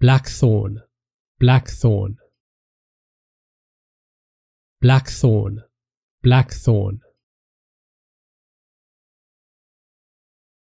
blackthorn, blackthorn, blackthorn, blackthorn.